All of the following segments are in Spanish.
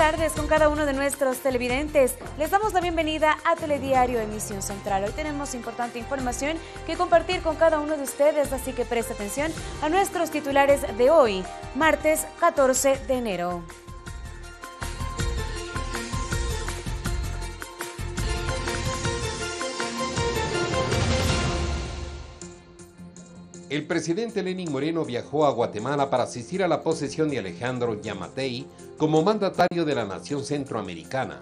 tardes con cada uno de nuestros televidentes. Les damos la bienvenida a Telediario Emisión Central. Hoy tenemos importante información que compartir con cada uno de ustedes, así que preste atención a nuestros titulares de hoy, martes 14 de enero. El presidente Lenin Moreno viajó a Guatemala para asistir a la posesión de Alejandro Yamatei como mandatario de la nación centroamericana.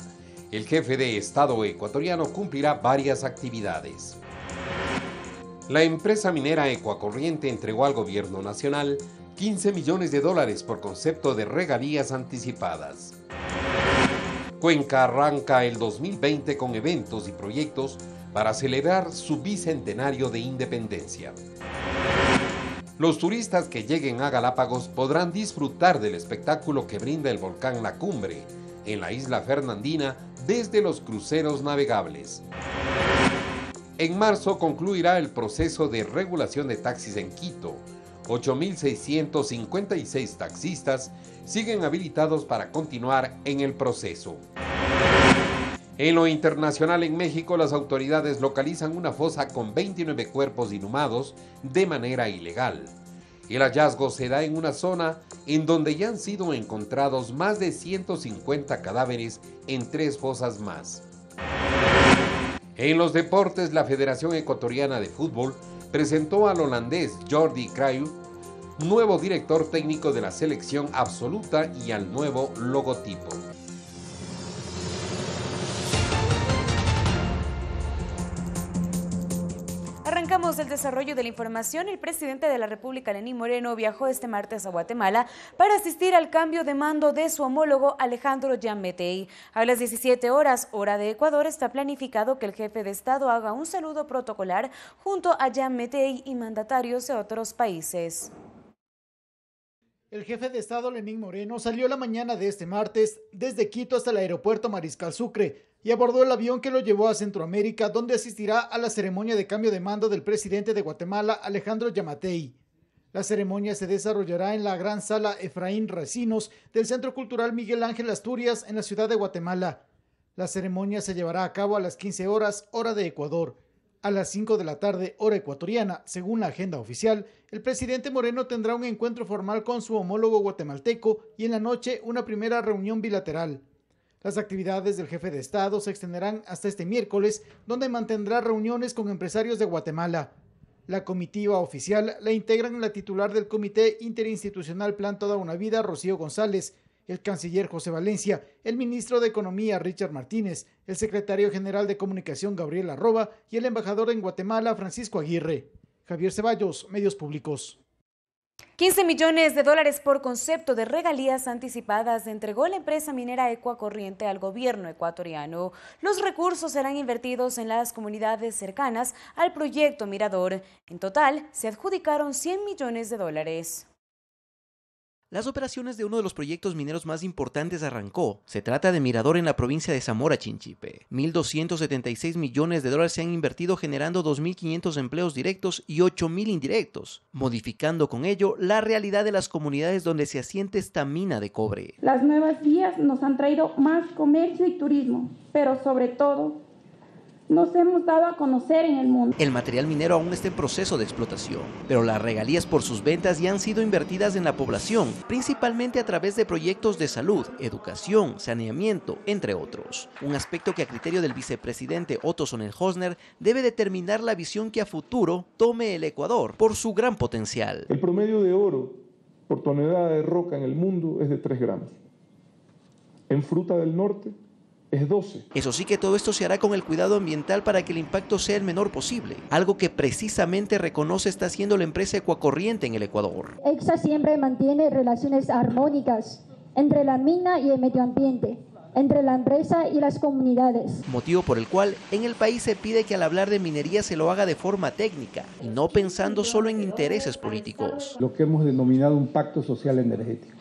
El jefe de Estado ecuatoriano cumplirá varias actividades. La empresa minera Ecuacorriente entregó al gobierno nacional 15 millones de dólares por concepto de regalías anticipadas. Cuenca arranca el 2020 con eventos y proyectos para celebrar su bicentenario de independencia. Los turistas que lleguen a Galápagos podrán disfrutar del espectáculo que brinda el volcán La Cumbre en la isla Fernandina desde los cruceros navegables. En marzo concluirá el proceso de regulación de taxis en Quito. 8.656 taxistas siguen habilitados para continuar en el proceso. En lo internacional en México, las autoridades localizan una fosa con 29 cuerpos inhumados de manera ilegal. El hallazgo se da en una zona en donde ya han sido encontrados más de 150 cadáveres en tres fosas más. En los deportes, la Federación Ecuatoriana de Fútbol presentó al holandés Jordi Cruyff, nuevo director técnico de la selección absoluta y al nuevo logotipo. el desarrollo de la información. El presidente de la República, Lenín Moreno, viajó este martes a Guatemala para asistir al cambio de mando de su homólogo Alejandro Yametei. A las 17 horas, hora de Ecuador, está planificado que el jefe de Estado haga un saludo protocolar junto a Yametei y mandatarios de otros países. El jefe de Estado Lenín Moreno salió la mañana de este martes desde Quito hasta el aeropuerto Mariscal Sucre y abordó el avión que lo llevó a Centroamérica, donde asistirá a la ceremonia de cambio de mando del presidente de Guatemala, Alejandro Yamatei. La ceremonia se desarrollará en la gran sala Efraín Recinos del Centro Cultural Miguel Ángel Asturias en la ciudad de Guatemala. La ceremonia se llevará a cabo a las 15 horas hora de Ecuador. A las 5 de la tarde hora ecuatoriana, según la agenda oficial, el presidente Moreno tendrá un encuentro formal con su homólogo guatemalteco y en la noche una primera reunión bilateral. Las actividades del jefe de Estado se extenderán hasta este miércoles, donde mantendrá reuniones con empresarios de Guatemala. La comitiva oficial la integran la titular del Comité Interinstitucional Plan Toda una Vida, Rocío González, el canciller José Valencia, el ministro de Economía, Richard Martínez, el secretario general de Comunicación, Gabriel Arroba, y el embajador en Guatemala, Francisco Aguirre. Javier Ceballos, Medios Públicos. 15 millones de dólares por concepto de regalías anticipadas entregó la empresa minera Ecuacorriente al gobierno ecuatoriano. Los recursos serán invertidos en las comunidades cercanas al proyecto Mirador. En total, se adjudicaron 100 millones de dólares. Las operaciones de uno de los proyectos mineros más importantes arrancó. Se trata de Mirador en la provincia de Zamora, Chinchipe. 1.276 millones de dólares se han invertido generando 2.500 empleos directos y 8.000 indirectos, modificando con ello la realidad de las comunidades donde se asiente esta mina de cobre. Las nuevas vías nos han traído más comercio y turismo, pero sobre todo nos hemos dado a conocer en el mundo. El material minero aún está en proceso de explotación, pero las regalías por sus ventas ya han sido invertidas en la población, principalmente a través de proyectos de salud, educación, saneamiento, entre otros. Un aspecto que a criterio del vicepresidente Otto Sonnenhosner debe determinar la visión que a futuro tome el Ecuador por su gran potencial. El promedio de oro por tonelada de roca en el mundo es de 3 gramos. En fruta del norte eso sí que todo esto se hará con el cuidado ambiental para que el impacto sea el menor posible, algo que precisamente reconoce está haciendo la empresa Ecuacorriente en el Ecuador. EXA siempre mantiene relaciones armónicas entre la mina y el medio ambiente entre la empresa y las comunidades. Motivo por el cual en el país se pide que al hablar de minería se lo haga de forma técnica y no pensando solo en intereses políticos. Lo que hemos denominado un pacto social energético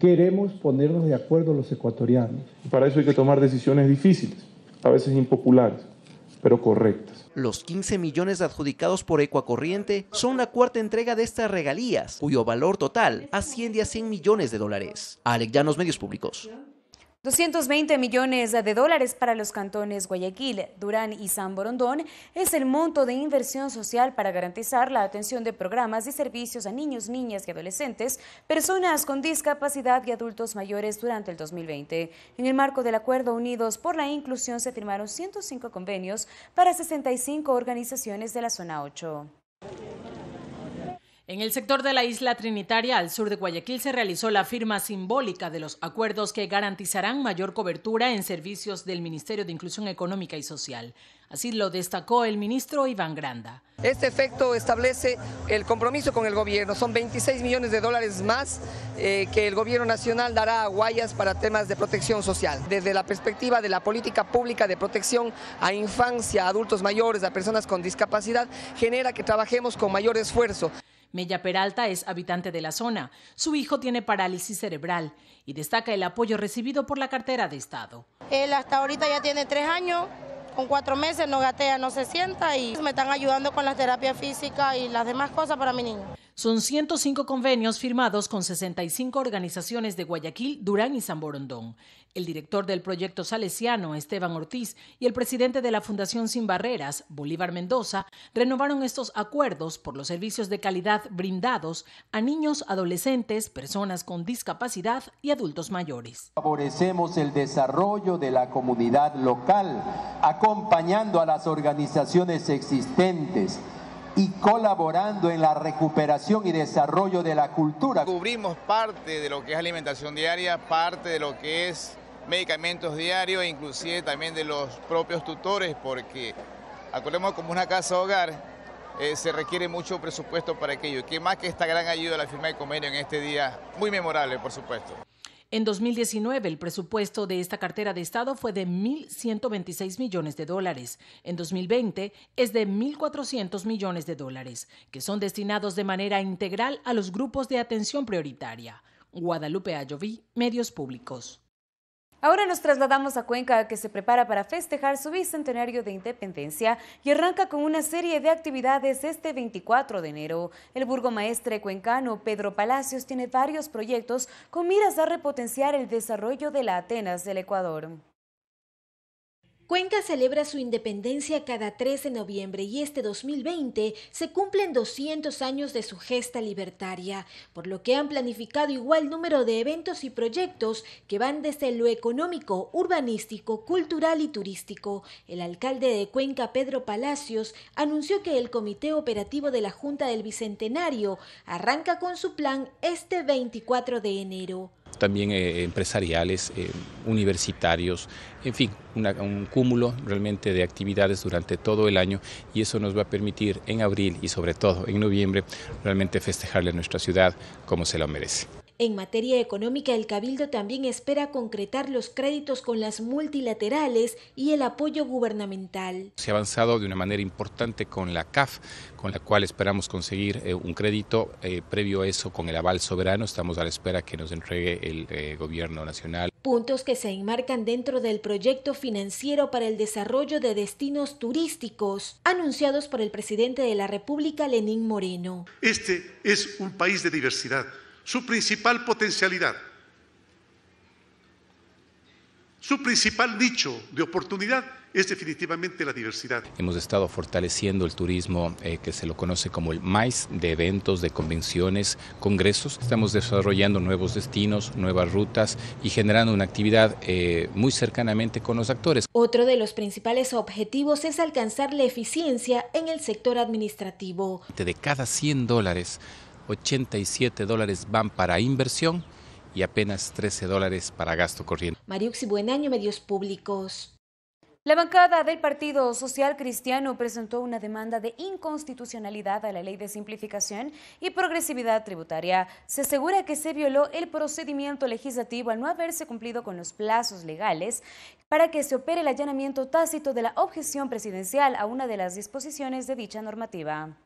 queremos ponernos de acuerdo los ecuatorianos. Para eso hay que tomar decisiones difíciles, a veces impopulares, pero correctas. Los 15 millones adjudicados por Ecuacorriente son la cuarta entrega de estas regalías, cuyo valor total asciende a 100 millones de dólares. Alex Llanos, Medios Públicos. 220 millones de dólares para los cantones Guayaquil, Durán y San Borondón es el monto de inversión social para garantizar la atención de programas y servicios a niños, niñas y adolescentes, personas con discapacidad y adultos mayores durante el 2020. En el marco del Acuerdo Unidos por la Inclusión se firmaron 105 convenios para 65 organizaciones de la zona 8. En el sector de la isla Trinitaria, al sur de Guayaquil, se realizó la firma simbólica de los acuerdos que garantizarán mayor cobertura en servicios del Ministerio de Inclusión Económica y Social. Así lo destacó el ministro Iván Granda. Este efecto establece el compromiso con el gobierno. Son 26 millones de dólares más eh, que el gobierno nacional dará a Guayas para temas de protección social. Desde la perspectiva de la política pública de protección a infancia, a adultos mayores, a personas con discapacidad, genera que trabajemos con mayor esfuerzo. Mella Peralta es habitante de la zona. Su hijo tiene parálisis cerebral y destaca el apoyo recibido por la cartera de Estado. Él hasta ahorita ya tiene tres años, con cuatro meses no gatea, no se sienta y me están ayudando con las terapias físicas y las demás cosas para mi niño. Son 105 convenios firmados con 65 organizaciones de Guayaquil, Durán y San El director del proyecto salesiano, Esteban Ortiz, y el presidente de la Fundación Sin Barreras, Bolívar Mendoza, renovaron estos acuerdos por los servicios de calidad brindados a niños, adolescentes, personas con discapacidad y adultos mayores. Favorecemos el desarrollo de la comunidad local, acompañando a las organizaciones existentes y colaborando en la recuperación y desarrollo de la cultura. Cubrimos parte de lo que es alimentación diaria, parte de lo que es medicamentos diarios, e inclusive también de los propios tutores, porque acordemos como una casa hogar, eh, se requiere mucho presupuesto para aquello, que más que esta gran ayuda de la firma de convenio en este día, muy memorable por supuesto. En 2019, el presupuesto de esta cartera de Estado fue de 1.126 millones de dólares. En 2020 es de 1.400 millones de dólares, que son destinados de manera integral a los grupos de atención prioritaria. Guadalupe Ayoví, Medios Públicos. Ahora nos trasladamos a Cuenca, que se prepara para festejar su bicentenario de independencia y arranca con una serie de actividades este 24 de enero. El burgomaestre cuencano Pedro Palacios tiene varios proyectos con miras a repotenciar el desarrollo de la Atenas del Ecuador. Cuenca celebra su independencia cada 3 de noviembre y este 2020 se cumplen 200 años de su gesta libertaria, por lo que han planificado igual número de eventos y proyectos que van desde lo económico, urbanístico, cultural y turístico. El alcalde de Cuenca, Pedro Palacios, anunció que el Comité Operativo de la Junta del Bicentenario arranca con su plan este 24 de enero también eh, empresariales, eh, universitarios, en fin, un cúmulo realmente de actividades durante todo el año y eso nos va a permitir en abril y sobre todo en noviembre realmente festejarle a nuestra ciudad como se lo merece. En materia económica, el Cabildo también espera concretar los créditos con las multilaterales y el apoyo gubernamental. Se ha avanzado de una manera importante con la CAF, con la cual esperamos conseguir eh, un crédito. Eh, previo a eso, con el aval soberano, estamos a la espera que nos entregue el eh, Gobierno Nacional. Puntos que se enmarcan dentro del proyecto financiero para el desarrollo de destinos turísticos, anunciados por el presidente de la República, Lenín Moreno. Este es un país de diversidad su principal potencialidad, su principal nicho de oportunidad es definitivamente la diversidad. Hemos estado fortaleciendo el turismo eh, que se lo conoce como el MAIS de eventos, de convenciones, congresos. Estamos desarrollando nuevos destinos, nuevas rutas y generando una actividad eh, muy cercanamente con los actores. Otro de los principales objetivos es alcanzar la eficiencia en el sector administrativo. De cada 100 dólares 87 dólares van para inversión y apenas 13 dólares para gasto corriente. Mariuxi año, Medios Públicos. La bancada del Partido Social Cristiano presentó una demanda de inconstitucionalidad a la Ley de Simplificación y Progresividad Tributaria. Se asegura que se violó el procedimiento legislativo al no haberse cumplido con los plazos legales para que se opere el allanamiento tácito de la objeción presidencial a una de las disposiciones de dicha normativa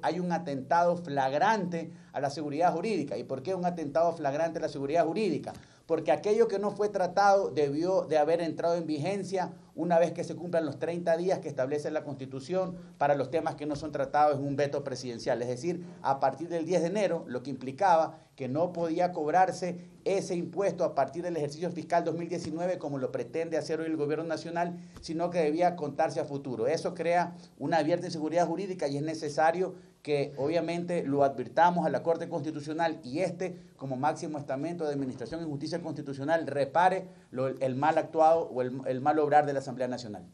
hay un atentado flagrante a la seguridad jurídica. ¿Y por qué un atentado flagrante a la seguridad jurídica? porque aquello que no fue tratado debió de haber entrado en vigencia una vez que se cumplan los 30 días que establece la Constitución para los temas que no son tratados en un veto presidencial. Es decir, a partir del 10 de enero, lo que implicaba que no podía cobrarse ese impuesto a partir del ejercicio fiscal 2019 como lo pretende hacer hoy el gobierno nacional, sino que debía contarse a futuro. Eso crea una abierta inseguridad jurídica y es necesario que obviamente lo advirtamos a la Corte Constitucional y este, como máximo estamento de Administración y Justicia Constitucional, repare el mal actuado o el, el, mal obrar de la Asamblea Nacional.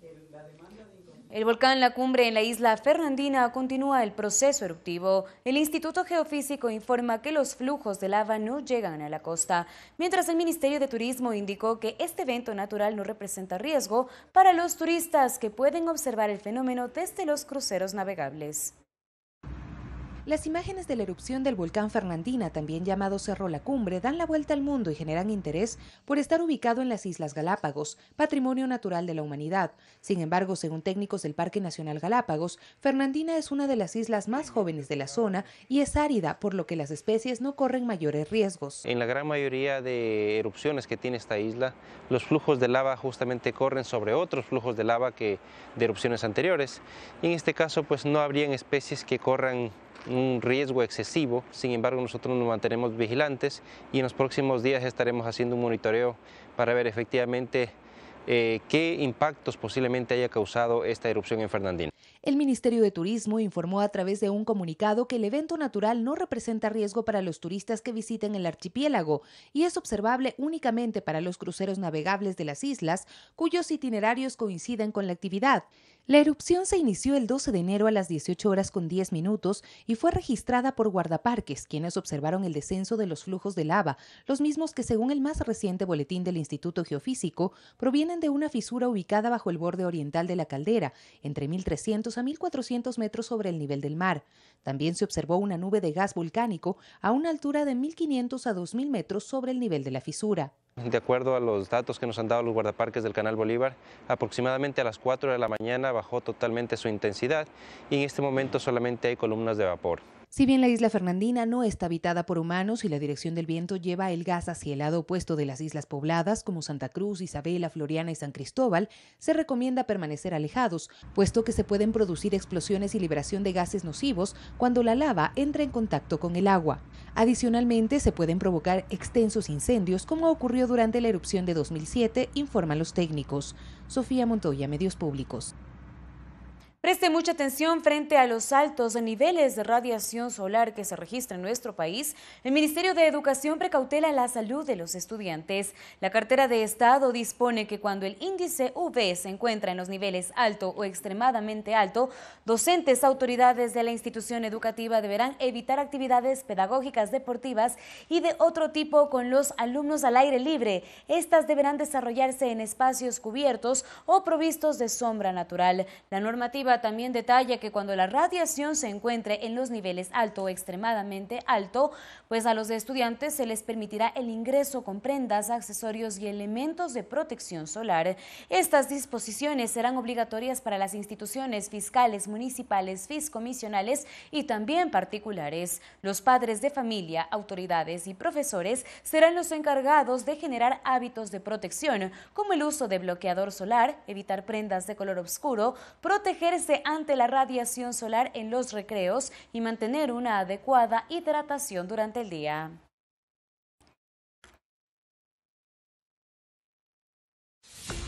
El volcán La Cumbre en la isla Fernandina continúa el proceso eruptivo. El Instituto Geofísico informa que los flujos de lava no llegan a la costa, mientras el Ministerio de Turismo indicó que este evento natural no representa riesgo para los turistas que pueden observar el fenómeno desde los cruceros navegables. Las imágenes de la erupción del volcán Fernandina, también llamado Cerro La Cumbre, dan la vuelta al mundo y generan interés por estar ubicado en las Islas Galápagos, patrimonio natural de la humanidad. Sin embargo, según técnicos del Parque Nacional Galápagos, Fernandina es una de las islas más jóvenes de la zona y es árida, por lo que las especies no corren mayores riesgos. En la gran mayoría de erupciones que tiene esta isla, los flujos de lava justamente corren sobre otros flujos de lava que de erupciones anteriores. en este caso, pues no habrían especies que corran un riesgo excesivo, sin embargo nosotros nos mantenemos vigilantes y en los próximos días estaremos haciendo un monitoreo para ver efectivamente eh, qué impactos posiblemente haya causado esta erupción en Fernandina. El Ministerio de Turismo informó a través de un comunicado que el evento natural no representa riesgo para los turistas que visiten el archipiélago y es observable únicamente para los cruceros navegables de las islas cuyos itinerarios coinciden con la actividad. La erupción se inició el 12 de enero a las 18 horas con 10 minutos y fue registrada por guardaparques, quienes observaron el descenso de los flujos de lava, los mismos que según el más reciente boletín del Instituto Geofísico provienen de una fisura ubicada bajo el borde oriental de la caldera, entre 1300 a 1.400 metros sobre el nivel del mar. También se observó una nube de gas volcánico a una altura de 1.500 a 2.000 metros sobre el nivel de la fisura. De acuerdo a los datos que nos han dado los guardaparques del Canal Bolívar, aproximadamente a las 4 de la mañana bajó totalmente su intensidad y en este momento solamente hay columnas de vapor. Si bien la isla Fernandina no está habitada por humanos y la dirección del viento lleva el gas hacia el lado opuesto de las islas pobladas como Santa Cruz, Isabela, Floriana y San Cristóbal, se recomienda permanecer alejados, puesto que se pueden producir explosiones y liberación de gases nocivos cuando la lava entra en contacto con el agua. Adicionalmente, se pueden provocar extensos incendios como ocurrió durante la erupción de 2007, informan los técnicos. Sofía Montoya, Medios Públicos. Preste mucha atención frente a los altos niveles de radiación solar que se registra en nuestro país. El Ministerio de Educación precautela la salud de los estudiantes. La cartera de Estado dispone que cuando el índice UV se encuentra en los niveles alto o extremadamente alto, docentes, autoridades de la institución educativa deberán evitar actividades pedagógicas, deportivas y de otro tipo con los alumnos al aire libre. Estas deberán desarrollarse en espacios cubiertos o provistos de sombra natural. La normativa también detalla que cuando la radiación se encuentre en los niveles alto o extremadamente alto, pues a los estudiantes se les permitirá el ingreso con prendas, accesorios y elementos de protección solar. Estas disposiciones serán obligatorias para las instituciones fiscales, municipales, fiscomisionales y también particulares. Los padres de familia, autoridades y profesores serán los encargados de generar hábitos de protección, como el uso de bloqueador solar, evitar prendas de color oscuro, proteger ante la radiación solar en los recreos y mantener una adecuada hidratación durante el día.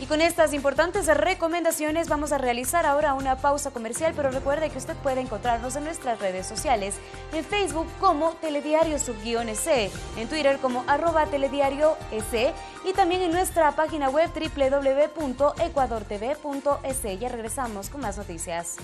Y con estas importantes recomendaciones vamos a realizar ahora una pausa comercial, pero recuerde que usted puede encontrarnos en nuestras redes sociales, en Facebook como Telediario Subguión-C, e en Twitter como arroba telediario e y también en nuestra página web www.ecuadortv.es. Ya regresamos con más noticias.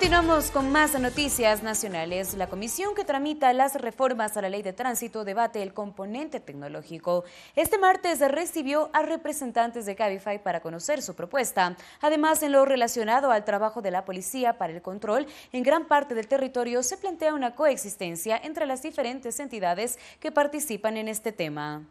Continuamos con más noticias nacionales. La comisión que tramita las reformas a la ley de tránsito debate el componente tecnológico. Este martes recibió a representantes de Cabify para conocer su propuesta. Además, en lo relacionado al trabajo de la policía para el control, en gran parte del territorio se plantea una coexistencia entre las diferentes entidades que participan en este tema.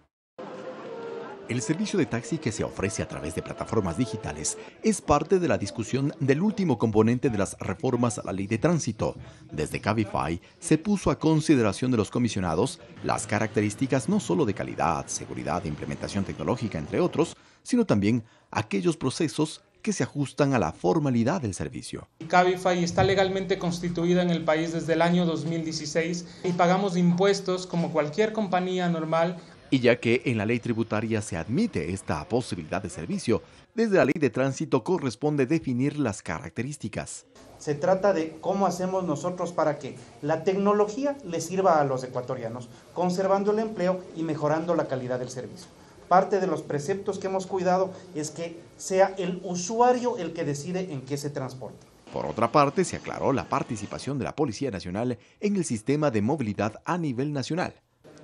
El servicio de taxi que se ofrece a través de plataformas digitales es parte de la discusión del último componente de las reformas a la ley de tránsito. Desde Cabify se puso a consideración de los comisionados las características no solo de calidad, seguridad e implementación tecnológica, entre otros, sino también aquellos procesos que se ajustan a la formalidad del servicio. Cabify está legalmente constituida en el país desde el año 2016 y pagamos impuestos como cualquier compañía normal y ya que en la ley tributaria se admite esta posibilidad de servicio, desde la ley de tránsito corresponde definir las características. Se trata de cómo hacemos nosotros para que la tecnología le sirva a los ecuatorianos, conservando el empleo y mejorando la calidad del servicio. Parte de los preceptos que hemos cuidado es que sea el usuario el que decide en qué se transporta. Por otra parte, se aclaró la participación de la Policía Nacional en el sistema de movilidad a nivel nacional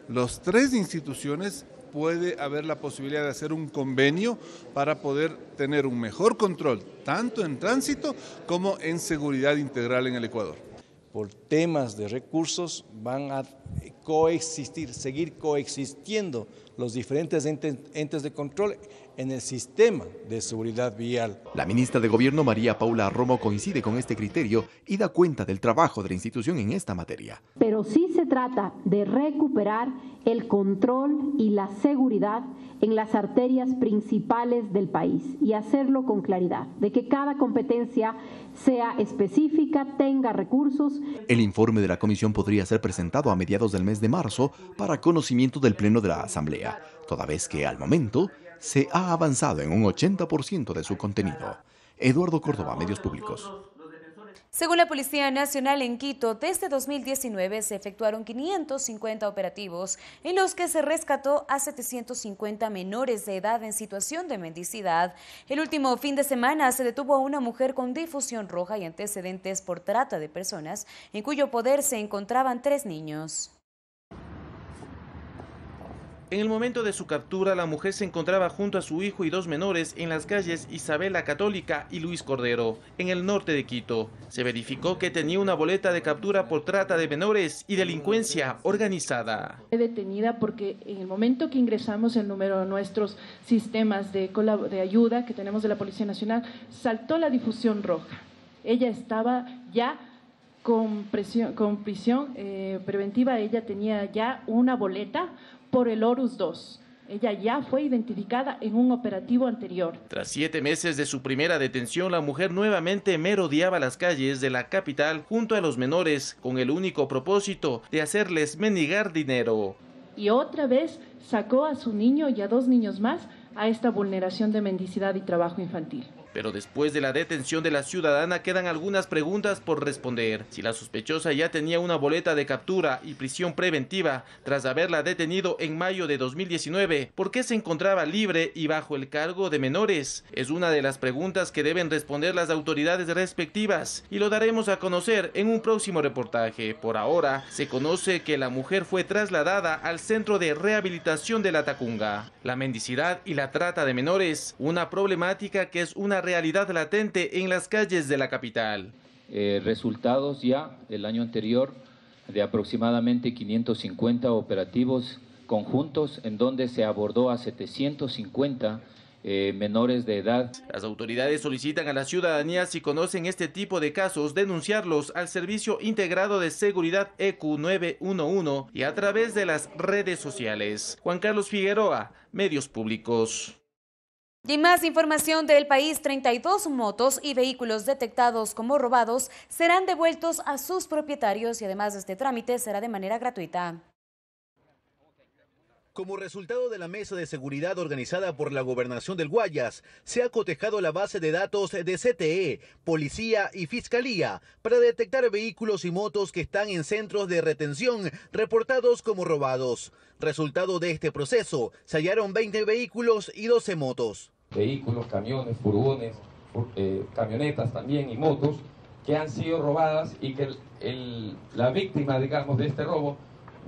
los tres instituciones puede haber la posibilidad de hacer un convenio para poder tener un mejor control, tanto en tránsito como en seguridad integral en el Ecuador por temas de recursos van a coexistir, seguir coexistiendo los diferentes entes, de control en el sistema de seguridad vial. La ministra de Gobierno María Paula Romo coincide con este criterio y da cuenta del trabajo de la institución en esta materia. Pero sí se trata de recuperar el control y la seguridad en las arterias principales del país y hacerlo con claridad, de que cada competencia sea específica, tenga recursos. El informe de la comisión podría ser presentado a mediados del mes de marzo para conocimiento del Pleno de la Asamblea, toda vez que al momento se ha avanzado en un 80% de su contenido. Eduardo Córdoba, Medios Públicos. Según la Policía Nacional en Quito, desde 2019 se efectuaron 550 operativos en los que se rescató a 750 menores de edad en situación de mendicidad. El último fin de semana se detuvo a una mujer con difusión roja y antecedentes por trata de personas, en cuyo poder se encontraban tres niños. En el momento de su captura, la mujer se encontraba junto a su hijo y dos menores en las calles Isabela Católica y Luis Cordero, en el norte de Quito. Se verificó que tenía una boleta de captura por trata de menores y delincuencia organizada. Detenida porque en el momento que ingresamos el número de nuestros sistemas de, de ayuda que tenemos de la Policía Nacional, saltó la difusión roja. Ella estaba ya con, con prisión eh, preventiva, ella tenía ya una boleta por el Horus 2. Ella ya fue identificada en un operativo anterior. Tras siete meses de su primera detención, la mujer nuevamente merodeaba las calles de la capital junto a los menores con el único propósito de hacerles mendigar dinero. Y otra vez sacó a su niño y a dos niños más a esta vulneración de mendicidad y trabajo infantil. Pero después de la detención de la ciudadana quedan algunas preguntas por responder. Si la sospechosa ya tenía una boleta de captura y prisión preventiva tras haberla detenido en mayo de 2019, ¿por qué se encontraba libre y bajo el cargo de menores? Es una de las preguntas que deben responder las autoridades respectivas y lo daremos a conocer en un próximo reportaje. Por ahora, se conoce que la mujer fue trasladada al Centro de Rehabilitación de la Tacunga. La mendicidad y la trata de menores, una problemática que es una realidad latente en las calles de la capital. Eh, resultados ya del año anterior de aproximadamente 550 operativos conjuntos en donde se abordó a 750 eh, menores de edad. Las autoridades solicitan a la ciudadanía si conocen este tipo de casos denunciarlos al Servicio Integrado de Seguridad EQ911 y a través de las redes sociales. Juan Carlos Figueroa, Medios Públicos. Y más información del país, 32 motos y vehículos detectados como robados serán devueltos a sus propietarios y además este trámite será de manera gratuita. Como resultado de la mesa de seguridad organizada por la gobernación del Guayas, se ha cotejado la base de datos de CTE, policía y fiscalía para detectar vehículos y motos que están en centros de retención reportados como robados. Resultado de este proceso, se hallaron 20 vehículos y 12 motos vehículos, camiones, furgones, eh, camionetas también y motos que han sido robadas y que la víctima, digamos, de este robo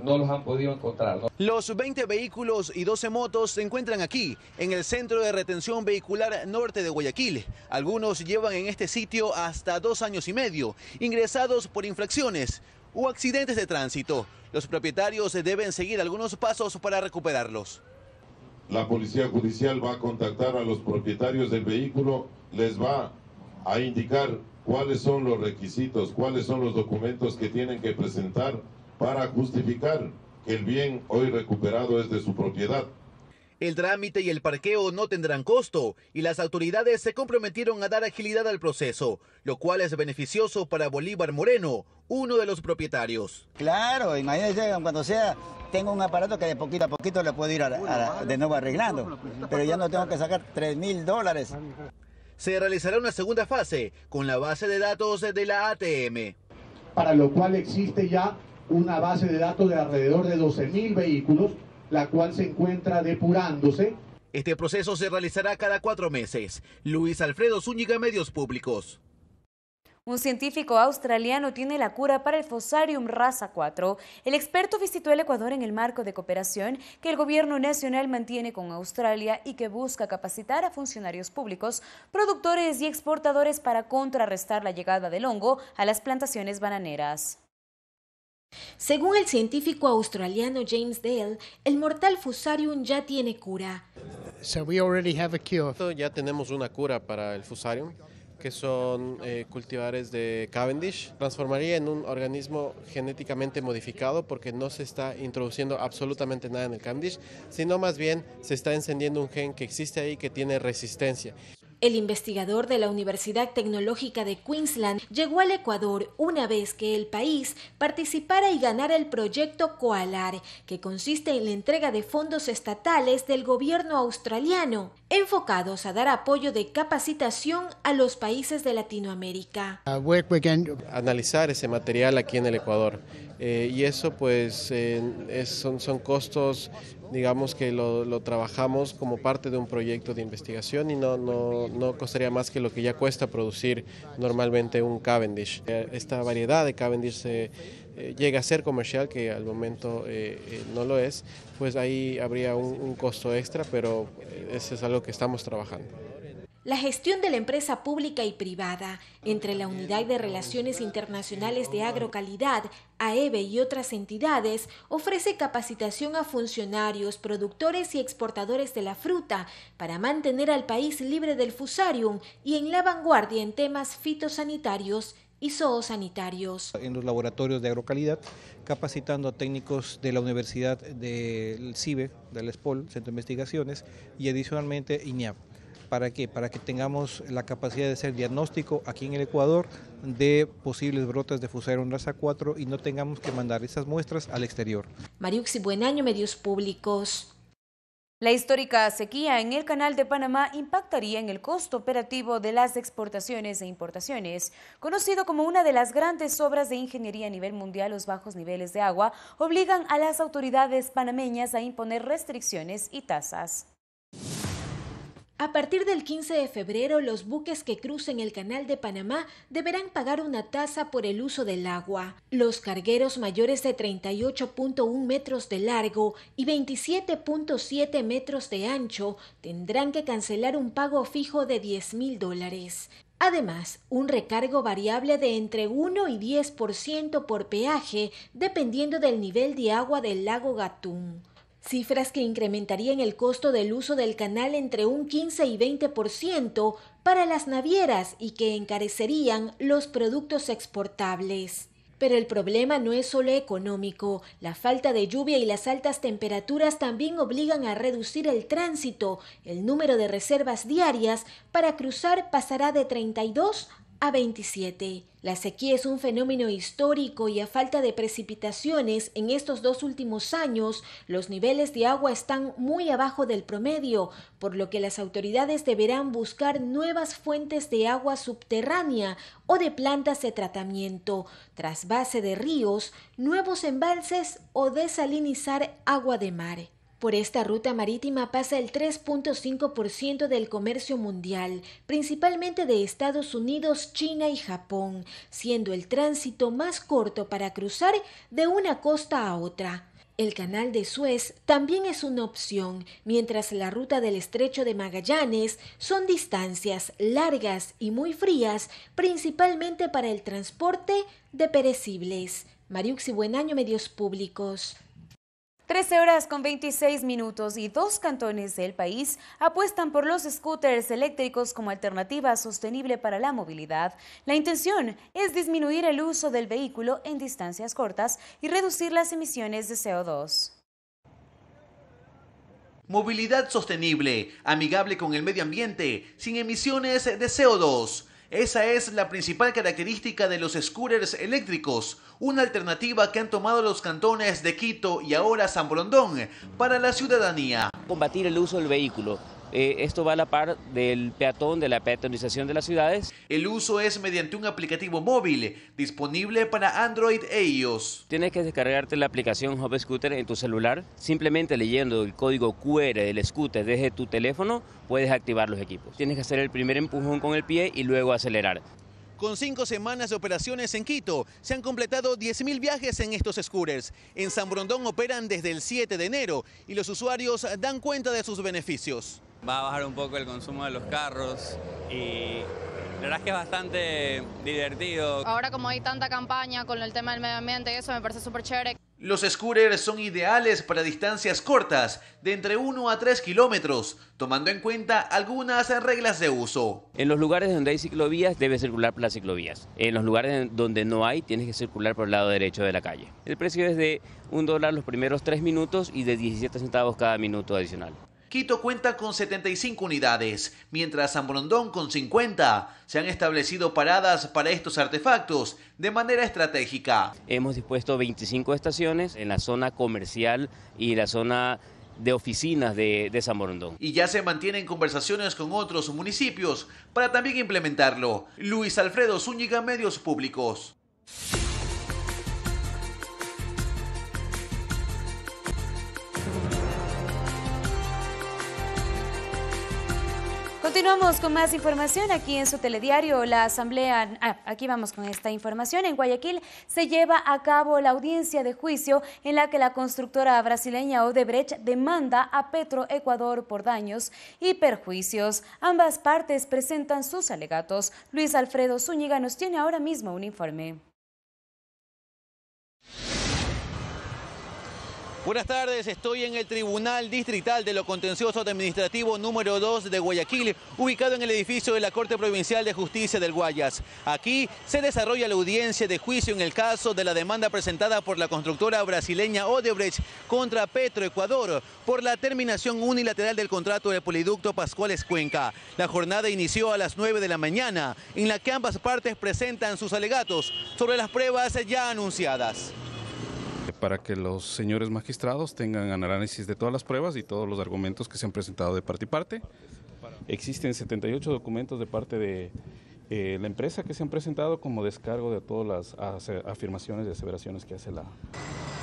no los han podido encontrar. Los 20 vehículos y 12 motos se encuentran aquí, en el Centro de Retención Vehicular Norte de Guayaquil. Algunos llevan en este sitio hasta dos años y medio, ingresados por infracciones o accidentes de tránsito. Los propietarios deben seguir algunos pasos para recuperarlos la Policía Judicial va a contactar a los propietarios del vehículo, les va a indicar cuáles son los requisitos, cuáles son los documentos que tienen que presentar para justificar que el bien hoy recuperado es de su propiedad. El trámite y el parqueo no tendrán costo y las autoridades se comprometieron a dar agilidad al proceso, lo cual es beneficioso para Bolívar Moreno, uno de los propietarios. Claro, imagínense cuando sea tengo un aparato que de poquito a poquito le puedo ir de nuevo arreglando, pero ya no tengo que sacar 3 mil dólares. Se realizará una segunda fase con la base de datos de la ATM. Para lo cual existe ya una base de datos de alrededor de 12 mil vehículos, la cual se encuentra depurándose. Este proceso se realizará cada cuatro meses. Luis Alfredo Zúñiga, Medios Públicos. Un científico australiano tiene la cura para el Fusarium raza 4. El experto visitó el Ecuador en el marco de cooperación que el gobierno nacional mantiene con Australia y que busca capacitar a funcionarios públicos, productores y exportadores para contrarrestar la llegada del hongo a las plantaciones bananeras. Según el científico australiano James Dale, el mortal fusarium ya tiene cura. So we already have a cure. Ya tenemos una cura para el fusarium que son eh, cultivares de Cavendish, transformaría en un organismo genéticamente modificado porque no se está introduciendo absolutamente nada en el Cavendish, sino más bien se está encendiendo un gen que existe ahí que tiene resistencia. El investigador de la Universidad Tecnológica de Queensland llegó al Ecuador una vez que el país participara y ganara el proyecto Coalar, que consiste en la entrega de fondos estatales del gobierno australiano, enfocados a dar apoyo de capacitación a los países de Latinoamérica. Uh, Analizar ese material aquí en el Ecuador. Eh, y eso pues eh, son, son costos digamos que lo, trabajamos como parte de un proyecto de investigación y no, no, no, costaría más que lo que ya cuesta producir normalmente un Cavendish. Eh, esta variedad de Cavendish eh, llega a ser comercial, que al momento eh, no lo es, pues ahí habría un, un costo extra, pero eso es algo que estamos trabajando la gestión de la empresa pública y privada entre la Unidad de Relaciones Internacionales de Agrocalidad, AEBE y otras entidades ofrece capacitación a funcionarios, productores y exportadores de la fruta para mantener al país libre del fusarium y en la vanguardia en temas fitosanitarios y zoosanitarios. En los laboratorios de agrocalidad, capacitando a técnicos de la Universidad del CIBE, del ESPOL, Centro de Investigaciones, y adicionalmente INIAP. ¿Para qué? Para que tengamos la capacidad de ser diagnóstico aquí en el Ecuador de posibles brotes de en raza 4 y no tengamos que mandar esas muestras al exterior. Mariuxi buen año Medios Públicos. La histórica sequía en el Canal de Panamá impactaría en el costo operativo de las exportaciones e importaciones. Conocido como una de las grandes obras de ingeniería a nivel mundial, los bajos niveles de agua obligan a las autoridades panameñas a imponer restricciones y tasas. A partir del 15 de febrero, los buques que crucen el Canal de Panamá deberán pagar una tasa por el uso del agua. Los cargueros mayores de 38.1 metros de largo y 27.7 metros de ancho tendrán que cancelar un pago fijo de 10 mil dólares. Además, un recargo variable de entre 1 y 10% por peaje, dependiendo del nivel de agua del lago Gatún cifras que incrementarían el costo del uso del canal entre un 15 y 20% para las navieras y que encarecerían los productos exportables. Pero el problema no es solo económico. La falta de lluvia y las altas temperaturas también obligan a reducir el tránsito. El número de reservas diarias para cruzar pasará de 32 a 27. La sequía es un fenómeno histórico y a falta de precipitaciones en estos dos últimos años, los niveles de agua están muy abajo del promedio, por lo que las autoridades deberán buscar nuevas fuentes de agua subterránea o de plantas de tratamiento, trasvase de ríos, nuevos embalses o desalinizar agua de mar. Por esta ruta marítima pasa el 3.5% del comercio mundial, principalmente de Estados Unidos, China y Japón, siendo el tránsito más corto para cruzar de una costa a otra. El canal de Suez también es una opción, mientras la ruta del estrecho de Magallanes son distancias largas y muy frías, principalmente para el transporte de perecibles. Mariuxi año Medios Públicos. 13 horas con 26 minutos y dos cantones del país apuestan por los scooters eléctricos como alternativa sostenible para la movilidad. La intención es disminuir el uso del vehículo en distancias cortas y reducir las emisiones de CO2. Movilidad sostenible, amigable con el medio ambiente, sin emisiones de CO2. Esa es la principal característica de los scooters eléctricos, una alternativa que han tomado los cantones de Quito y ahora San Brondón para la ciudadanía. Combatir el uso del vehículo, eh, esto va a la par del peatón, de la peatonización de las ciudades. El uso es mediante un aplicativo móvil disponible para Android e iOS. Tienes que descargarte la aplicación HubScooter Scooter en tu celular. Simplemente leyendo el código QR del scooter desde tu teléfono puedes activar los equipos. Tienes que hacer el primer empujón con el pie y luego acelerar. Con cinco semanas de operaciones en Quito, se han completado 10.000 viajes en estos scooters. En San Brondón operan desde el 7 de enero y los usuarios dan cuenta de sus beneficios. Va a bajar un poco el consumo de los carros y la verdad es que es bastante divertido. Ahora como hay tanta campaña con el tema del medio ambiente eso me parece súper chévere. Los scooters son ideales para distancias cortas, de entre 1 a 3 kilómetros, tomando en cuenta algunas reglas de uso. En los lugares donde hay ciclovías, debe circular por las ciclovías. En los lugares donde no hay, tienes que circular por el lado derecho de la calle. El precio es de 1 dólar los primeros 3 minutos y de 17 centavos cada minuto adicional. Quito cuenta con 75 unidades, mientras San Borondón con 50. Se han establecido paradas para estos artefactos de manera estratégica. Hemos dispuesto 25 estaciones en la zona comercial y la zona de oficinas de, de San Borondón. Y ya se mantienen conversaciones con otros municipios para también implementarlo. Luis Alfredo Zúñiga, Medios Públicos. Continuamos con más información aquí en su telediario. La asamblea, ah, aquí vamos con esta información. En Guayaquil se lleva a cabo la audiencia de juicio en la que la constructora brasileña Odebrecht demanda a Petro Ecuador por daños y perjuicios. Ambas partes presentan sus alegatos. Luis Alfredo Zúñiga nos tiene ahora mismo un informe. Buenas tardes, estoy en el Tribunal Distrital de lo Contencioso Administrativo número 2 de Guayaquil, ubicado en el edificio de la Corte Provincial de Justicia del Guayas. Aquí se desarrolla la audiencia de juicio en el caso de la demanda presentada por la constructora brasileña Odebrecht contra Petroecuador por la terminación unilateral del contrato del poliducto Pascuales Cuenca. La jornada inició a las 9 de la mañana, en la que ambas partes presentan sus alegatos sobre las pruebas ya anunciadas para que los señores magistrados tengan análisis de todas las pruebas y todos los argumentos que se han presentado de parte y parte. Existen 78 documentos de parte de eh, la empresa que se han presentado como descargo de todas las afirmaciones y aseveraciones que hace la,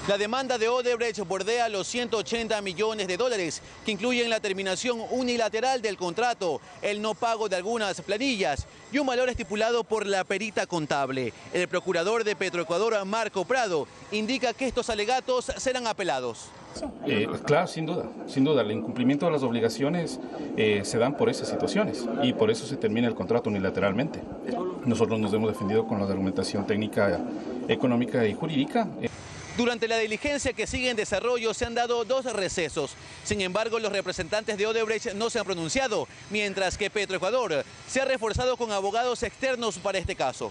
la demanda de Odebrecht bordea los 180 millones de dólares, que incluyen la terminación unilateral del contrato, el no pago de algunas planillas y un valor estipulado por la perita contable. El procurador de Petroecuador, Marco Prado, indica que estos alegatos serán apelados. Eh, claro, sin duda, sin duda. El incumplimiento de las obligaciones eh, se dan por esas situaciones y por eso se termina el contrato unilateralmente. Nosotros nos hemos defendido con la argumentación técnica, económica y jurídica. Durante la diligencia que sigue en desarrollo se han dado dos recesos. Sin embargo, los representantes de Odebrecht no se han pronunciado, mientras que Petroecuador se ha reforzado con abogados externos para este caso.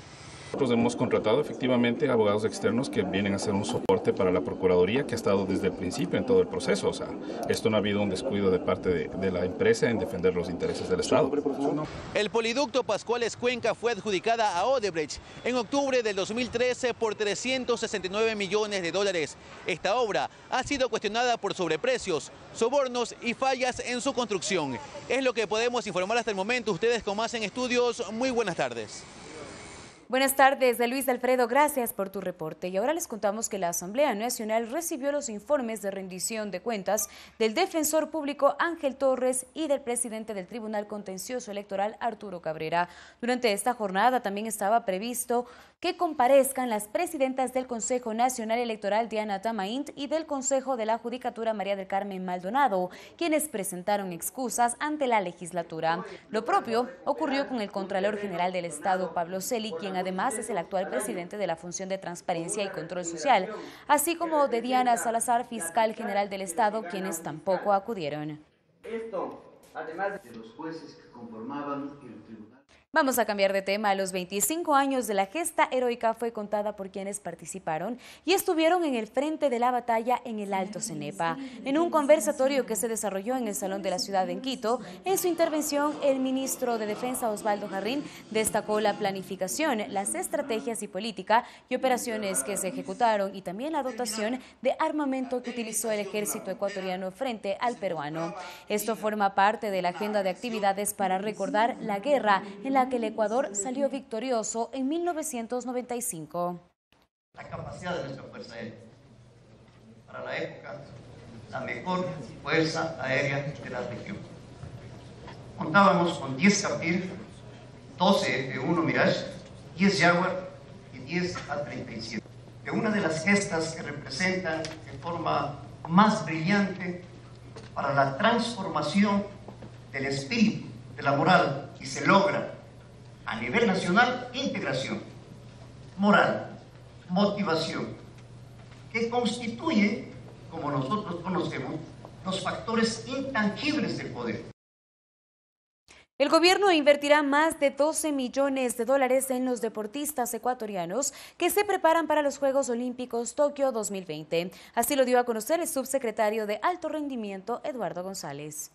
Nosotros hemos contratado efectivamente abogados externos que vienen a hacer un soporte para la Procuraduría que ha estado desde el principio en todo el proceso. O sea, esto no ha habido un descuido de parte de, la empresa en defender los intereses del Estado. El poliducto Pascuales Cuenca fue adjudicada a Odebrecht en octubre del 2013 por 369 millones de dólares. Esta obra ha sido cuestionada por sobreprecios, sobornos y fallas en su construcción. Es lo que podemos informar hasta el momento. Ustedes con más en estudios, muy buenas tardes. Buenas tardes, de Luis Alfredo, gracias por tu reporte. Y ahora les contamos que la Asamblea Nacional recibió los informes de rendición de cuentas del defensor público Ángel Torres y del presidente del Tribunal Contencioso Electoral Arturo Cabrera. Durante esta jornada también estaba previsto que comparezcan las presidentas del Consejo Nacional Electoral Diana Tamaint y del Consejo de la Judicatura María del Carmen Maldonado, quienes presentaron excusas ante la legislatura. Lo propio ocurrió con el Contralor General del Estado Pablo Celi, quien además es el actual presidente de la Función de Transparencia y Control Social, así como de Diana Salazar, fiscal general del Estado, quienes tampoco acudieron. además de los conformaban el Vamos a cambiar de tema. A los 25 años de la gesta heroica fue contada por quienes participaron y estuvieron en el frente de la batalla en el Alto Cenepa. En un conversatorio que se desarrolló en el Salón de la Ciudad en Quito, en su intervención el ministro de Defensa Osvaldo Jarrín destacó la planificación, las estrategias y política y operaciones que se ejecutaron y también la dotación de armamento que utilizó el ejército ecuatoriano frente al peruano. Esto forma parte de la agenda de actividades para recordar la guerra en la que el Ecuador salió victorioso en 1995. La capacidad de nuestra Fuerza Aérea. Para la época, la mejor Fuerza Aérea de la región. Contábamos con 10 Capir, 12 F-1 Mirage, 10 Jaguar y 10 A-37. De una de las gestas que representan de forma más brillante para la transformación del espíritu, de la moral, y se logra a nivel nacional integración, moral, motivación, que constituye, como nosotros conocemos, los factores intangibles del poder. El gobierno invertirá más de 12 millones de dólares en los deportistas ecuatorianos que se preparan para los Juegos Olímpicos Tokio 2020. Así lo dio a conocer el subsecretario de Alto Rendimiento, Eduardo González.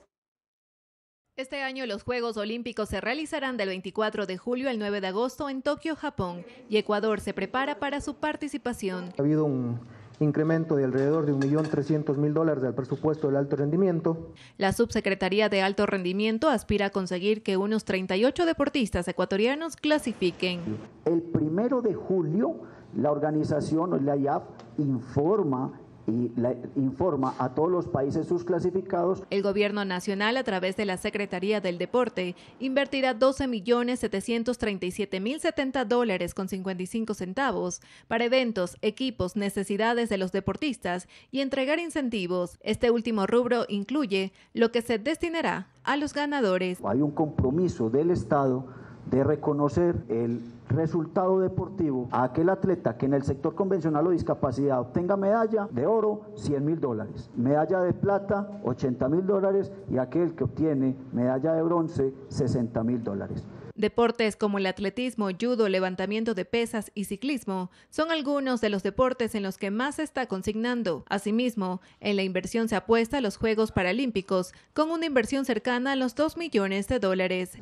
Este año los Juegos Olímpicos se realizarán del 24 de julio al 9 de agosto en Tokio, Japón, y Ecuador se prepara para su participación. Ha habido un incremento de alrededor de 1.300.000 dólares del presupuesto del alto rendimiento. La Subsecretaría de Alto Rendimiento aspira a conseguir que unos 38 deportistas ecuatorianos clasifiquen. El primero de julio, la organización, la IAP, informa y informa a todos los países sus clasificados. El gobierno nacional, a través de la Secretaría del Deporte, invertirá 12.737.070 dólares con 55 centavos para eventos, equipos, necesidades de los deportistas y entregar incentivos. Este último rubro incluye lo que se destinará a los ganadores. Hay un compromiso del Estado de reconocer el resultado deportivo a aquel atleta que en el sector convencional o discapacidad obtenga medalla de oro, 100 mil dólares, medalla de plata, 80 mil dólares y aquel que obtiene medalla de bronce, 60 mil dólares. Deportes como el atletismo, judo, levantamiento de pesas y ciclismo son algunos de los deportes en los que más se está consignando. Asimismo, en la inversión se apuesta a los Juegos Paralímpicos con una inversión cercana a los 2 millones de dólares.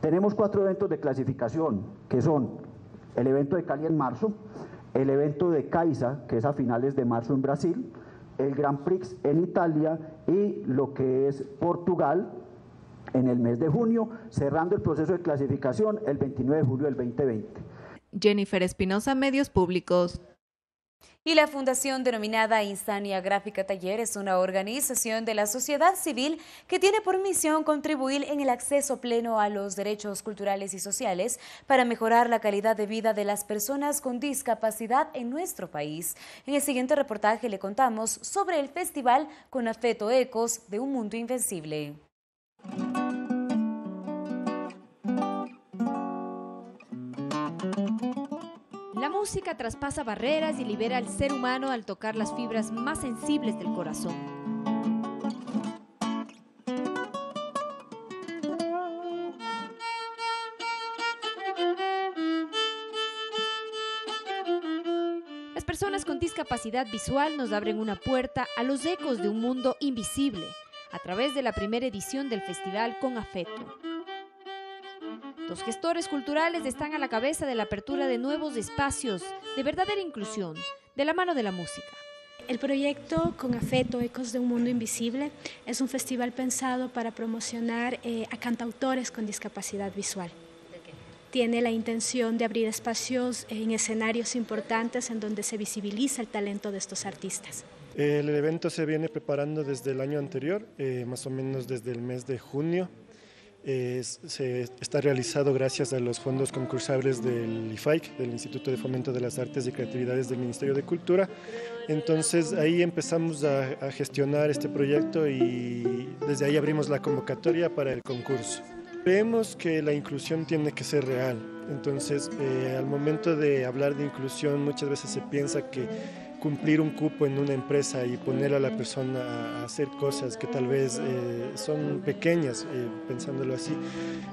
Tenemos cuatro eventos de clasificación, que son el evento de Cali en marzo, el evento de Caixa, que es a finales de marzo en Brasil, el Grand Prix en Italia y lo que es Portugal en el mes de junio, cerrando el proceso de clasificación el 29 de julio del 2020. Jennifer Espinosa, Medios Públicos y la fundación denominada Insania Gráfica Taller es una organización de la sociedad civil que tiene por misión contribuir en el acceso pleno a los derechos culturales y sociales para mejorar la calidad de vida de las personas con discapacidad en nuestro país. En el siguiente reportaje le contamos sobre el festival Con Afeto Ecos de un Mundo Invencible. música traspasa barreras y libera al ser humano al tocar las fibras más sensibles del corazón. Las personas con discapacidad visual nos abren una puerta a los ecos de un mundo invisible a través de la primera edición del festival Con Afecto. Los gestores culturales están a la cabeza de la apertura de nuevos espacios de verdadera inclusión, de la mano de la música. El proyecto Con Afeto, Ecos de un Mundo Invisible, es un festival pensado para promocionar eh, a cantautores con discapacidad visual. Tiene la intención de abrir espacios eh, en escenarios importantes en donde se visibiliza el talento de estos artistas. El evento se viene preparando desde el año anterior, eh, más o menos desde el mes de junio se está realizado gracias a los fondos concursables del IFAIC, del Instituto de Fomento de las Artes y Creatividades del Ministerio de Cultura. Entonces ahí empezamos a, gestionar este proyecto y desde ahí abrimos la convocatoria para el concurso. Creemos que la inclusión tiene que ser real, entonces eh, al momento de hablar de inclusión muchas veces se piensa que cumplir un cupo en una empresa y poner a la persona a hacer cosas que tal vez eh, son pequeñas, eh, pensándolo así,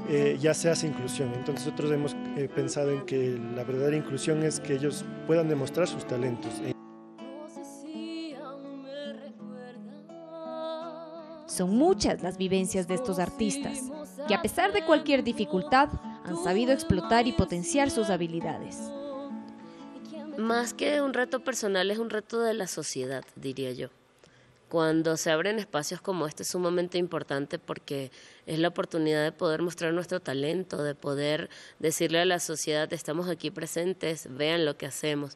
eh, ya se hace inclusión. Entonces nosotros hemos pensado en que la verdadera inclusión es que ellos puedan demostrar sus talentos. Son muchas las vivencias de estos artistas, que a pesar de cualquier dificultad han sabido explotar y potenciar sus habilidades. Más que un reto personal, es un reto de la sociedad, diría yo. Cuando se abren espacios como este es sumamente importante porque es la oportunidad de poder mostrar nuestro talento, de poder decirle a la sociedad, estamos aquí presentes, vean lo que hacemos.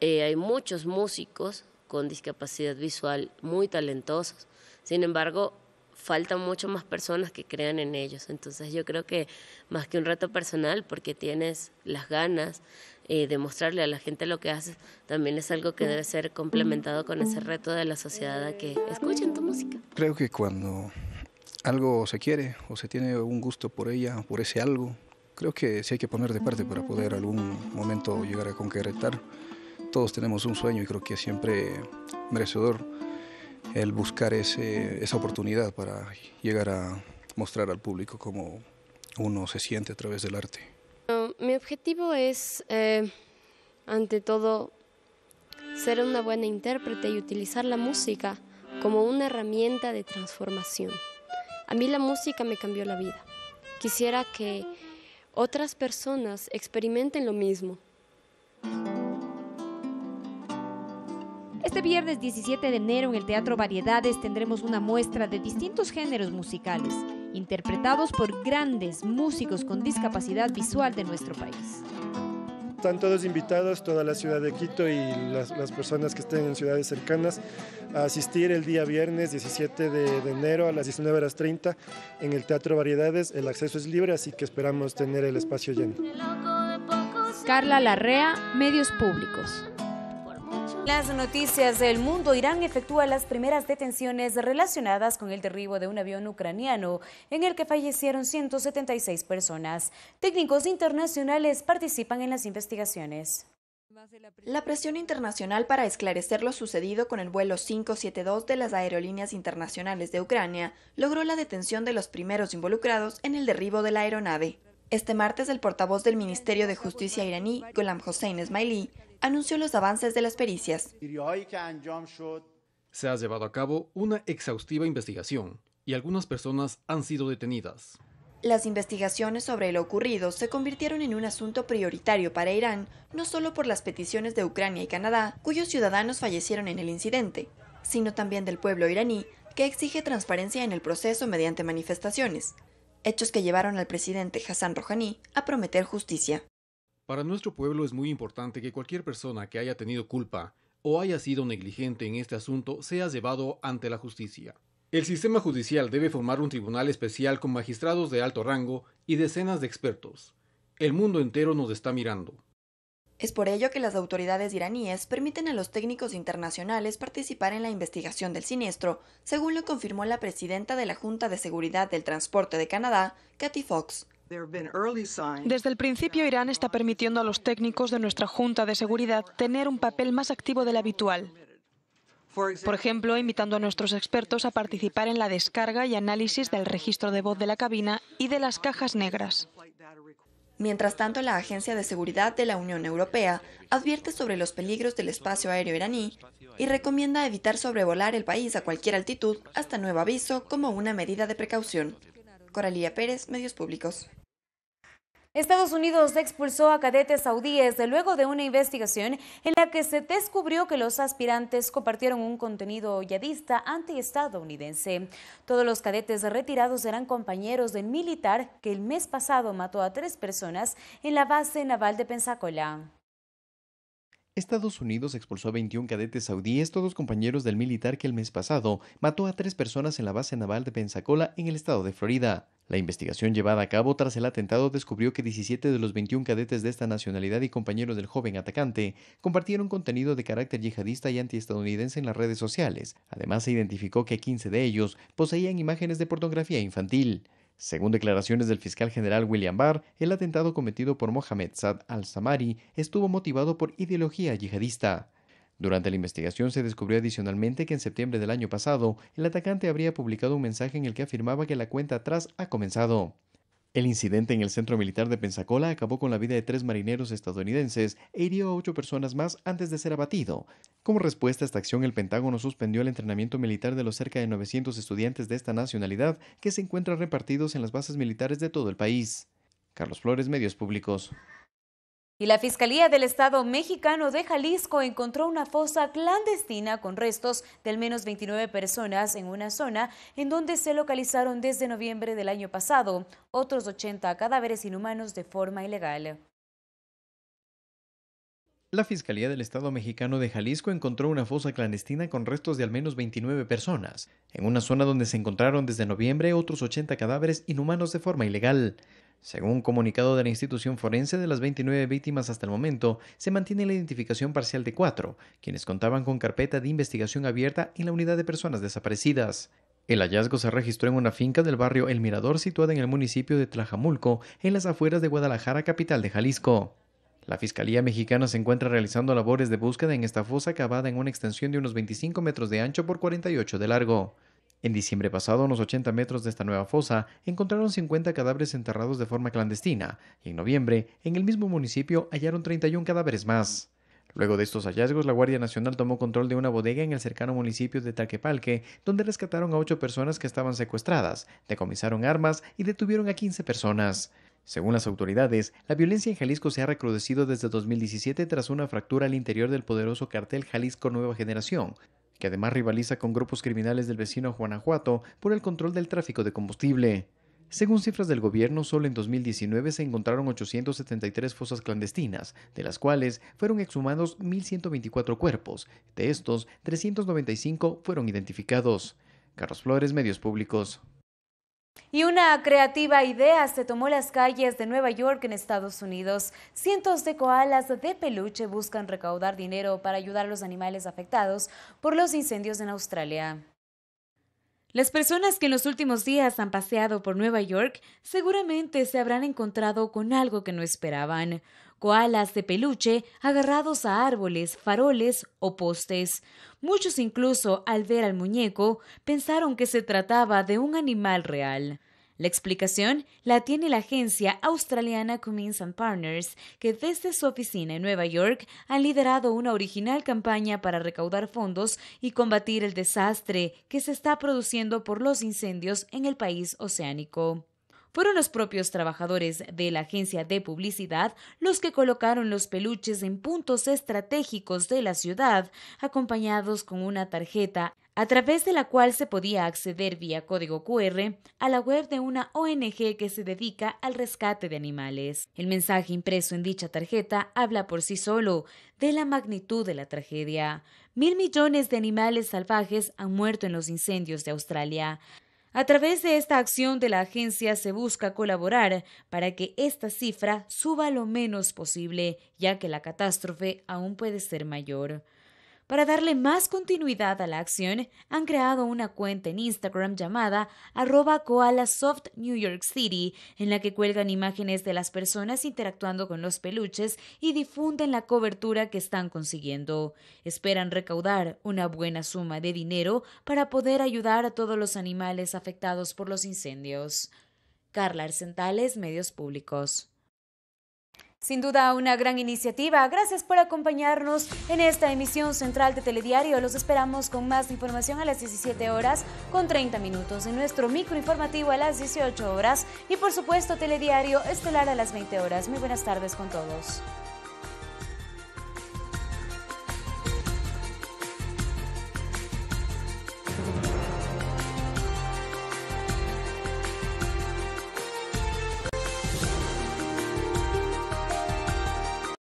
Eh, hay muchos músicos con discapacidad visual muy talentosos, sin embargo, faltan mucho más personas que crean en ellos. Entonces yo creo que más que un reto personal, porque tienes las ganas, eh, demostrarle a la gente lo que haces, también es algo que debe ser complementado con ese reto de la sociedad a que escuchen tu música. Creo que cuando algo se quiere o se tiene un gusto por ella, por ese algo, creo que sí hay que poner de parte para poder algún momento llegar a concretar. Todos tenemos un sueño y creo que siempre merecedor el buscar ese, esa oportunidad para llegar a mostrar al público cómo uno se siente a través del arte. Mi objetivo es, eh, ante todo, ser una buena intérprete y utilizar la música como una herramienta de transformación. A mí la música me cambió la vida. Quisiera que otras personas experimenten lo mismo. Este viernes 17 de enero en el Teatro Variedades tendremos una muestra de distintos géneros musicales interpretados por grandes músicos con discapacidad visual de nuestro país. Están todos invitados, toda la ciudad de Quito y las, personas que estén en ciudades cercanas a asistir el día viernes 17 de, de enero a las 19 horas 30 en el Teatro Variedades. El acceso es libre, así que esperamos tener el espacio lleno. Carla Larrea, Medios Públicos. Las noticias del mundo. Irán efectúa las primeras detenciones relacionadas con el derribo de un avión ucraniano en el que fallecieron 176 personas. Técnicos internacionales participan en las investigaciones. La presión internacional para esclarecer lo sucedido con el vuelo 572 de las aerolíneas internacionales de Ucrania logró la detención de los primeros involucrados en el derribo de la aeronave. Este martes, el portavoz del Ministerio de Justicia iraní, Golam Hossein Esmaili, anunció los avances de las pericias. Se ha llevado a cabo una exhaustiva investigación y algunas personas han sido detenidas. Las investigaciones sobre lo ocurrido se convirtieron en un asunto prioritario para Irán, no solo por las peticiones de Ucrania y Canadá, cuyos ciudadanos fallecieron en el incidente, sino también del pueblo iraní, que exige transparencia en el proceso mediante manifestaciones, hechos que llevaron al presidente Hassan Rouhani a prometer justicia. Para nuestro pueblo es muy importante que cualquier persona que haya tenido culpa o haya sido negligente en este asunto sea llevado ante la justicia. El sistema judicial debe formar un tribunal especial con magistrados de alto rango y decenas de expertos. El mundo entero nos está mirando. Es por ello que las autoridades iraníes permiten a los técnicos internacionales participar en la investigación del siniestro, según lo confirmó la presidenta de la Junta de Seguridad del Transporte de Canadá, Cathy Fox. Desde el principio, Irán está permitiendo a los técnicos de nuestra Junta de Seguridad tener un papel más activo del habitual. Por ejemplo, invitando a nuestros expertos a participar en la descarga y análisis del registro de voz de la cabina y de las cajas negras. Mientras tanto, la Agencia de Seguridad de la Unión Europea advierte sobre los peligros del espacio aéreo iraní y recomienda evitar sobrevolar el país a cualquier altitud hasta nuevo aviso como una medida de precaución. Coralía Pérez, Medios Públicos. Estados Unidos expulsó a cadetes saudíes de luego de una investigación en la que se descubrió que los aspirantes compartieron un contenido yadista antiestadounidense. Todos los cadetes retirados eran compañeros del militar que el mes pasado mató a tres personas en la base naval de Pensacola. Estados Unidos expulsó a 21 cadetes saudíes, todos compañeros del militar que el mes pasado mató a tres personas en la base naval de Pensacola en el estado de Florida. La investigación llevada a cabo tras el atentado descubrió que 17 de los 21 cadetes de esta nacionalidad y compañeros del joven atacante compartieron contenido de carácter yihadista y antiestadounidense en las redes sociales. Además, se identificó que 15 de ellos poseían imágenes de pornografía infantil. Según declaraciones del fiscal general William Barr, el atentado cometido por Mohamed Sad al-Samari estuvo motivado por ideología yihadista. Durante la investigación se descubrió adicionalmente que en septiembre del año pasado el atacante habría publicado un mensaje en el que afirmaba que la cuenta atrás ha comenzado. El incidente en el centro militar de Pensacola acabó con la vida de tres marineros estadounidenses e hirió a ocho personas más antes de ser abatido. Como respuesta a esta acción, el Pentágono suspendió el entrenamiento militar de los cerca de 900 estudiantes de esta nacionalidad que se encuentran repartidos en las bases militares de todo el país. Carlos Flores, Medios Públicos. Y la Fiscalía del Estado mexicano de Jalisco encontró una fosa clandestina con restos de al menos 29 personas en una zona en donde se localizaron desde noviembre del año pasado otros 80 cadáveres inhumanos de forma ilegal. La Fiscalía del Estado mexicano de Jalisco encontró una fosa clandestina con restos de al menos 29 personas, en una zona donde se encontraron desde noviembre otros 80 cadáveres inhumanos de forma ilegal. Según un comunicado de la institución forense, de las 29 víctimas hasta el momento, se mantiene la identificación parcial de cuatro, quienes contaban con carpeta de investigación abierta en la unidad de personas desaparecidas. El hallazgo se registró en una finca del barrio El Mirador situada en el municipio de Tlajamulco, en las afueras de Guadalajara, capital de Jalisco. La Fiscalía Mexicana se encuentra realizando labores de búsqueda en esta fosa cavada en una extensión de unos 25 metros de ancho por 48 de largo. En diciembre pasado, a unos 80 metros de esta nueva fosa, encontraron 50 cadáveres enterrados de forma clandestina, y en noviembre, en el mismo municipio, hallaron 31 cadáveres más. Luego de estos hallazgos, la Guardia Nacional tomó control de una bodega en el cercano municipio de Taquepalque, donde rescataron a ocho personas que estaban secuestradas, decomisaron armas y detuvieron a 15 personas. Según las autoridades, la violencia en Jalisco se ha recrudecido desde 2017 tras una fractura al interior del poderoso cartel Jalisco Nueva Generación, que además rivaliza con grupos criminales del vecino Guanajuato por el control del tráfico de combustible. Según cifras del gobierno, solo en 2019 se encontraron 873 fosas clandestinas, de las cuales fueron exhumados 1.124 cuerpos. De estos, 395 fueron identificados. Carlos Flores, Medios Públicos. Y una creativa idea se tomó las calles de Nueva York en Estados Unidos. Cientos de koalas de peluche buscan recaudar dinero para ayudar a los animales afectados por los incendios en Australia. Las personas que en los últimos días han paseado por Nueva York seguramente se habrán encontrado con algo que no esperaban. Koalas de peluche agarrados a árboles, faroles o postes. Muchos incluso al ver al muñeco pensaron que se trataba de un animal real. La explicación la tiene la agencia australiana Cummins ⁇ Partners, que desde su oficina en Nueva York han liderado una original campaña para recaudar fondos y combatir el desastre que se está produciendo por los incendios en el país oceánico fueron los propios trabajadores de la agencia de publicidad los que colocaron los peluches en puntos estratégicos de la ciudad, acompañados con una tarjeta a través de la cual se podía acceder vía código QR a la web de una ONG que se dedica al rescate de animales. El mensaje impreso en dicha tarjeta habla por sí solo de la magnitud de la tragedia. Mil millones de animales salvajes han muerto en los incendios de Australia. A través de esta acción de la agencia se busca colaborar para que esta cifra suba lo menos posible, ya que la catástrofe aún puede ser mayor. Para darle más continuidad a la acción, han creado una cuenta en Instagram llamada arroba New York City, en la que cuelgan imágenes de las personas interactuando con los peluches y difunden la cobertura que están consiguiendo. Esperan recaudar una buena suma de dinero para poder ayudar a todos los animales afectados por los incendios. Carla Arcentales, Medios Públicos. Sin duda una gran iniciativa. Gracias por acompañarnos en esta emisión central de Telediario. Los esperamos con más información a las 17 horas con 30 minutos en nuestro microinformativo a las 18 horas y por supuesto Telediario estelar a las 20 horas. Muy buenas tardes con todos.